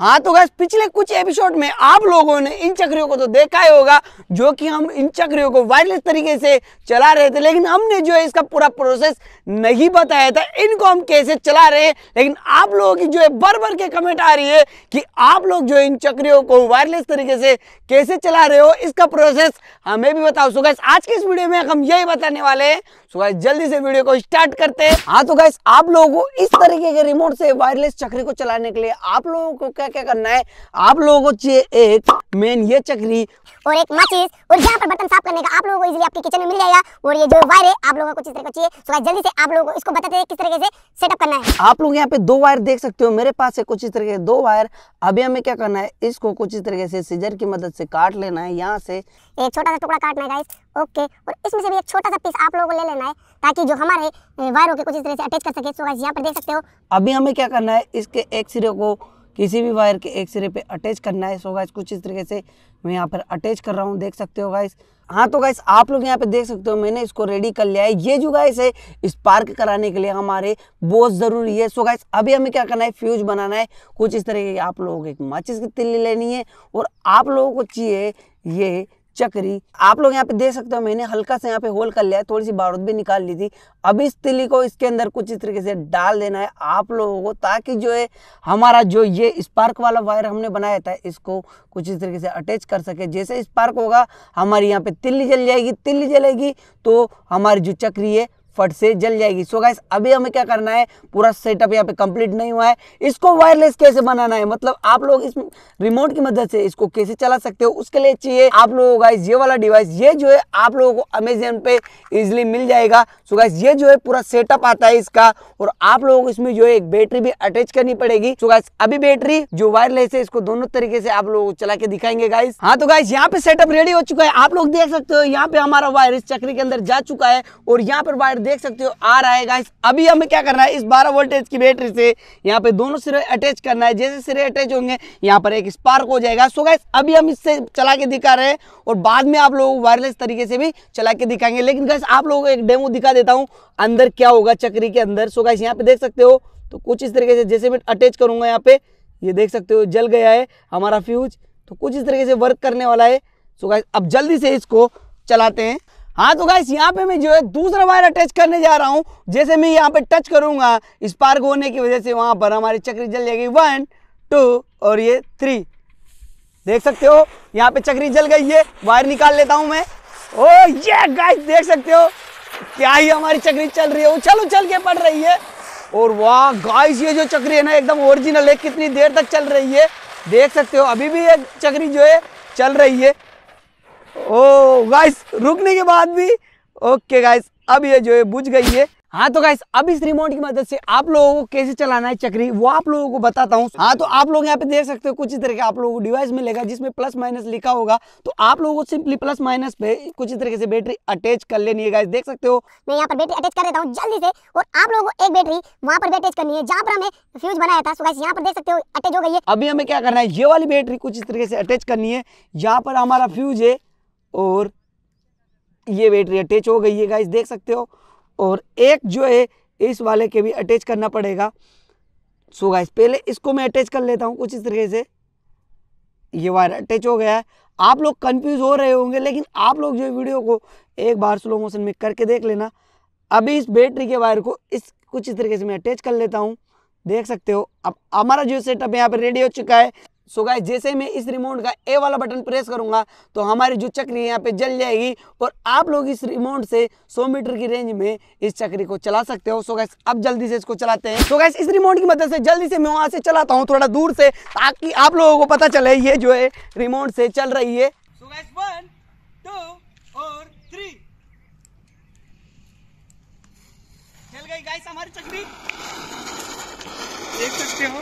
हाँ तो गैस पिछले कुछ एपिसोड में आप लोगों ने इन चक्रियों को तो देखा ही होगा जो कि हम इन चक्रियों को वायरलेस तरीके से चला रहे थे लेकिन हमने जो है इसका पूरा प्रोसेस नहीं बताया था इनको हम कैसे चला रहे हैं लेकिन आप लोगों की जो है बर बर के कमेंट आ रही है कि आप लोग जो है इन चक्रियों को वायरलेस तरीके से कैसे चला रहे हो इसका प्रोसेस हमें भी बताओ सो गैस आज के इस वीडियो में हम यही बताने वाले हैं सो गैस जल्दी से वीडियो को स्टार्ट करते हैं हाँ तो गैस आप लोगों को इस तरीके के रिमोट से वायरलेस चक्री को चलाने के लिए आप लोगों को क्या क्या क्या करना है आप लोगों को एक मेन ये चक्री और एक माचिस और यहाँ पर बर्तन साफ करने का आप लोगों को इजीली आपके किचन में मिल जाएगा और ये जो वायर है आप लोगों को किस तरह का चाहिए सो जल्दी से आप लोगों को इसको बताते हैं किस तरीके से सेटअप करना है आप लोग यहाँ पे दो वायर देख सकते हो मेरे पास है कुछ इस तरह दो वायर अभी हमें क्या करना है इसको कुछ इस तरीके से सीजर की मदद से काट लेना है यहाँ से एक छोटा सा टुकड़ा काटना है ओके और इसमें से भी एक छोटा सा पीस आप लोगों को ले लेना है ताकि जो हमारे वायरों के कुछ इस तरह से अटैच कर सके सो यहाँ पर देख सकते हो अभी हमें क्या करना है इसके एक सिरे को किसी भी वायर के एक सिरे पे अटैच करना है सो गाइस कुछ इस तरीके से मैं यहाँ पर अटैच कर रहा हूँ देख सकते हो गाइस हाँ तो गाइस आप लोग यहाँ पे देख सकते हो मैंने इसको रेडी कर लिया है ये जो गाइस है स्पार्क कराने के लिए हमारे बहुत ज़रूरी है सो गाइस अभी हमें क्या करना है फ्यूज बनाना है कुछ इस तरीके की आप लोगों को एक माचिस की तिल्ली लेनी है और आप लोगों को चाहिए ये चक्री आप लोग यहाँ पे देख सकते हो मैंने हल्का से यहाँ पे होल कर लिया है थोड़ी सी बारूद भी निकाल ली थी अब इस तिली को इसके अंदर कुछ इस तरीके से डाल देना है आप लोगों को ताकि जो है हमारा जो ये स्पार्क वाला वायर हमने बनाया था इसको कुछ इस तरीके से अटैच कर सके जैसे स्पार्क होगा हमारी यहाँ पे तिल्ली जल जाएगी तिल्ली जलेगी तो हमारी जो चक्री है फट से जल जाएगी सो so गाइस अभी हमें क्या करना है पूरा सेटअप यहाँ पे कंप्लीट नहीं हुआ है इसको वायरलेस कैसे बनाना है मतलब आप लोग इस रिमोट की मदद से इसको कैसे चला सकते हो उसके लिए चाहिए आप लोगों को ये वाला डिवाइस ये जो है आप लोगों को अमेजोन पे इजिली मिल जाएगा सो so गाइस ये जो है पूरा सेटअप आता है इसका और आप लोगों को इसमें जो है एक बैटरी भी अटैच करनी पड़ेगी सो so गाइस अभी बैटरी जो वायरलेस है इसको दोनों तरीके से आप लोगों को चला के दिखाएंगे गाइस हाँ तो गाइस यहाँ पे सेटअप रेडी हो चुका है आप लोग देख सकते हो यहाँ पे हमारा वायर इस चक्री के अंदर जा चुका है और यहाँ पर वायर देख सकते हो आ रहा है गाइस अभी हमें क्या करना है इस 12 वोल्टेज की बैटरी से यहाँ पे दोनों सिरे अटैच करना है जैसे सिरे अटैच होंगे यहाँ पर एक स्पार्क हो जाएगा सो गाइस अभी हम इससे चला के दिखा रहे हैं और बाद में आप लोगों को वायरलेस तरीके से भी चला के दिखाएंगे लेकिन गाइस आप लोगों को एक डेमो दिखा देता हूँ अंदर क्या होगा चक्री के अंदर सो गाइस यहाँ पे देख सकते हो तो कुछ इस तरीके से जैसे मैं अटैच करूंगा यहाँ पे ये देख सकते हो जल गया है हमारा फ्यूज तो कुछ इस तरीके से वर्क करने वाला है सो गाइस अब जल्दी से इसको चलाते हैं हाँ तो गाइस यहाँ पे मैं जो है दूसरा वायर अटैच करने जा रहा हूँ जैसे मैं यहाँ पे टच करूंगा स्पार्क होने की वजह से वहां पर हमारी चक्री जल जाएगी वन टू और ये थ्री देख सकते हो यहाँ पे चक्री जल गई है वायर निकाल लेता हूँ मैं ओ ये गाइस देख सकते हो क्या ही हमारी चक्री चल रही है वो चलो चल के पड़ रही है और वाह गाइस ये जो चक्री है ना एकदम ओरिजिनल है कितनी देर तक चल रही है देख सकते हो अभी भी ये चक्री जो है चल रही है ओ गाइस रुकने के बाद भी ओके गाइस अब ये जो है बुझ गई है हाँ तो गाइस अब इस रिमोट की मदद से आप लोगों को कैसे चलाना है चक्री वो आप लोगों को बताता हूँ हाँ तो आप लोग यहाँ पे देख सकते हो कुछ इस तरह आप लोगों को डिवाइस मिलेगा जिसमें प्लस माइनस लिखा होगा तो आप लोगों को सिंपली प्लस माइनस पे कुछ इस तरीके से बैटरी अटैच कर लेनी है गाइस देख सकते हो मैं यहाँ पर बैटरी अटैच कर देता हूँ जल्दी से और आप लोगों को एक बैटरी वहाँ पर अटैच करनी है जहाँ पर हमें फ्यूज बनाया था गाइस यहाँ पर देख सकते हो अटैच हो गई है अभी हमें क्या करना है ये वाली बैटरी कुछ इस तरीके से अटैच करनी है यहाँ पर हमारा फ्यूज है और ये बैटरी अटैच हो गई है गाइस देख सकते हो और एक जो है इस वाले के भी अटैच करना पड़ेगा सो so गाइस पहले इसको मैं अटैच कर लेता हूँ कुछ इस तरीके से ये वायर अटैच हो गया है आप लोग कंफ्यूज हो रहे होंगे लेकिन आप लोग जो वीडियो को एक बार स्लो मोशन में करके देख लेना अभी इस बैटरी के वायर को इस कुछ इस तरीके से मैं अटैच कर लेता हूँ देख सकते हो अब हमारा जो सेटअप यहाँ पर रेडी हो चुका है सो गाइस जैसे मैं इस रिमोट का ए वाला बटन प्रेस करूंगा तो हमारी जो चक्री यहाँ पे जल जाएगी और आप लोग इस रिमोट से 100 मीटर की रेंज में इस चक्री को चला सकते हो सो गाइस अब जल्दी से इसको चलाते हैं सो गाइस इस रिमोट की मदद से जल्दी से मैं वहां से चलाता हूँ थोड़ा दूर से ताकि आप लोगों को पता चले ये जो है रिमोट से चल रही है हमारी चक्री देख सकते हो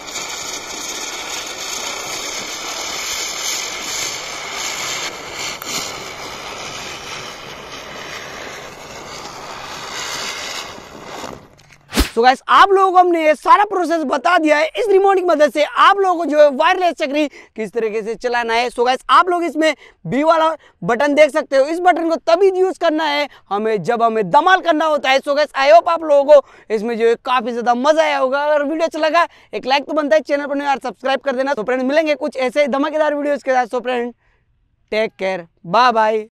तो गैस आप लोगों को हमने ये सारा प्रोसेस बता दिया है इस रिमोट की मदद से आप लोगों को जो है वायरलेस चक्री किस तरीके से चलाना है सो गैस आप लोग इसमें बी वाला बटन देख सकते हो इस बटन को तभी यूज़ करना है हमें जब हमें दमाल करना होता है सो गैस आई होप आप लोगों को इसमें जो है काफ़ी ज़्यादा मज़ा आया होगा अगर वीडियो अच्छा लगा एक लाइक तो बनता है चैनल पर यार सब्सक्राइब कर देना तो फ्रेंड मिलेंगे कुछ ऐसे धमाकेदार वीडियोज़ के साथ so friend take care bye bye